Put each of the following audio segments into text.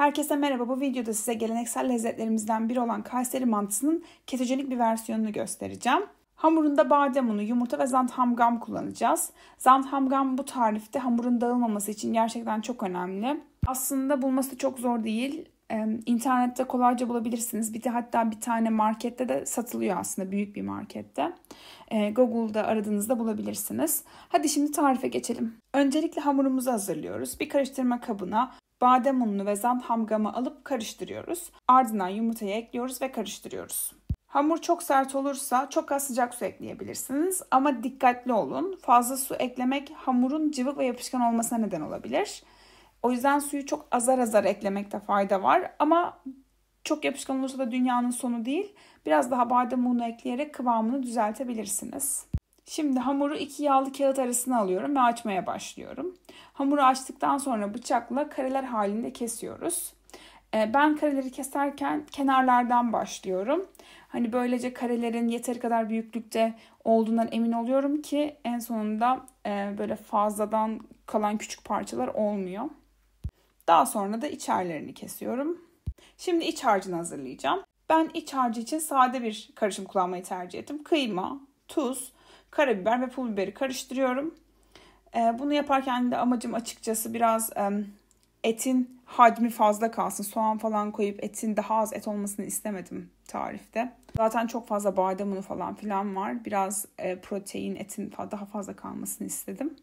Herkese merhaba. Bu videoda size geleneksel lezzetlerimizden biri olan Kayseri mantısının ketojenik bir versiyonunu göstereceğim. Hamurunda badem unu, yumurta ve zant kullanacağız. Zant bu tarifte hamurun dağılmaması için gerçekten çok önemli. Aslında bulması çok zor değil. Ee, internette kolayca bulabilirsiniz. Bir de hatta bir tane markette de satılıyor aslında büyük bir markette. Ee, Google'da aradığınızda bulabilirsiniz. Hadi şimdi tarife geçelim. Öncelikle hamurumuzu hazırlıyoruz. Bir karıştırma kabına badem ununu ve zant hamgamı alıp karıştırıyoruz. Ardından yumurtayı ekliyoruz ve karıştırıyoruz. Hamur çok sert olursa çok az sıcak su ekleyebilirsiniz ama dikkatli olun. Fazla su eklemek hamurun cıvık ve yapışkan olmasına neden olabilir. O yüzden suyu çok azar azar eklemekte fayda var ama çok yapışkan olursa da dünyanın sonu değil. Biraz daha badem unu ekleyerek kıvamını düzeltebilirsiniz. Şimdi hamuru iki yağlı kağıt arasına alıyorum ve açmaya başlıyorum. Hamuru açtıktan sonra bıçakla kareler halinde kesiyoruz. Ee, ben kareleri keserken kenarlardan başlıyorum. Hani böylece karelerin yeteri kadar büyüklükte olduğundan emin oluyorum ki en sonunda e, böyle fazladan kalan küçük parçalar olmuyor. Daha sonra da iç harçlarını kesiyorum. Şimdi iç harcını hazırlayacağım. Ben iç harcı için sade bir karışım kullanmayı tercih ettim. Kıyma, tuz, karabiber ve pul biberi karıştırıyorum. Ee, bunu yaparken de amacım açıkçası biraz etin hacmi fazla kalsın. Soğan falan koyup etin daha az et olmasını istemedim tarifte. Zaten çok fazla badem unu falan filan var. Biraz e, protein, etin daha fazla kalmasını istedim.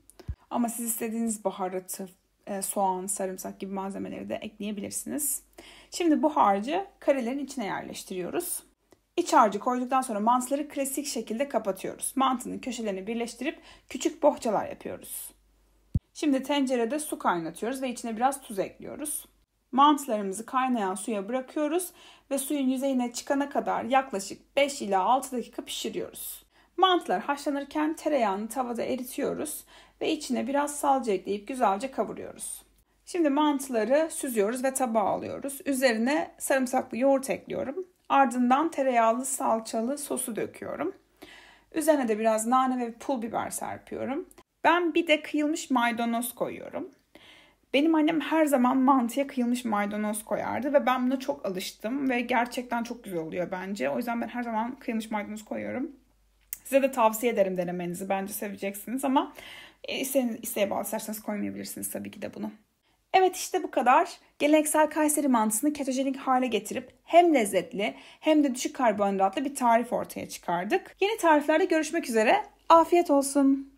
Ama siz istediğiniz baharatı, e, soğan, sarımsak gibi malzemeleri de ekleyebilirsiniz. Şimdi bu harcı karelerin içine yerleştiriyoruz. İç harcı koyduktan sonra mantıları klasik şekilde kapatıyoruz. Mantının köşelerini birleştirip küçük bohçalar yapıyoruz. Şimdi tencerede su kaynatıyoruz ve içine biraz tuz ekliyoruz. Mantılarımızı kaynayan suya bırakıyoruz ve suyun yüzeyine çıkana kadar yaklaşık 5 ila 6 dakika pişiriyoruz. Mantılar haşlanırken tereyağını tavada eritiyoruz ve içine biraz salça ekleyip güzelce kavuruyoruz. Şimdi mantıları süzüyoruz ve tabağa alıyoruz. Üzerine sarımsaklı yoğurt ekliyorum. Ardından tereyağlı salçalı sosu döküyorum. Üzerine de biraz nane ve pul biber serpiyorum. Ben bir de kıyılmış maydanoz koyuyorum. Benim annem her zaman mantıya kıyılmış maydanoz koyardı ve ben buna çok alıştım ve gerçekten çok güzel oluyor bence. O yüzden ben her zaman kıyılmış maydanoz koyuyorum. Size de tavsiye ederim denemenizi. Bence seveceksiniz ama e, isteğe bağlı isterseniz koymayabilirsiniz tabii ki de bunu. Evet işte bu kadar. Geleneksel Kayseri mantısını ketojenik hale getirip hem lezzetli hem de düşük karbonhidratlı bir tarif ortaya çıkardık. Yeni tariflerde görüşmek üzere. Afiyet olsun.